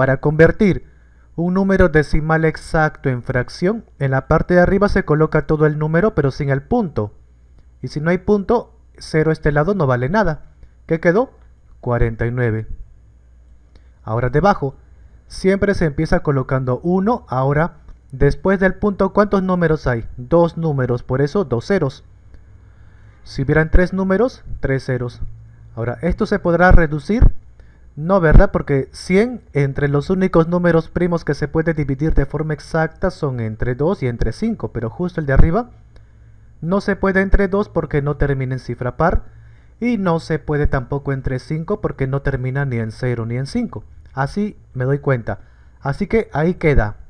Para convertir un número decimal exacto en fracción, en la parte de arriba se coloca todo el número pero sin el punto. Y si no hay punto, 0 este lado no vale nada. ¿Qué quedó? 49. Ahora debajo, siempre se empieza colocando 1, ahora después del punto ¿cuántos números hay? Dos números, por eso dos ceros. Si hubieran tres números, tres ceros. Ahora, esto se podrá reducir no, ¿verdad? Porque 100, entre los únicos números primos que se puede dividir de forma exacta son entre 2 y entre 5, pero justo el de arriba no se puede entre 2 porque no termina en cifra par y no se puede tampoco entre 5 porque no termina ni en 0 ni en 5. Así me doy cuenta. Así que ahí queda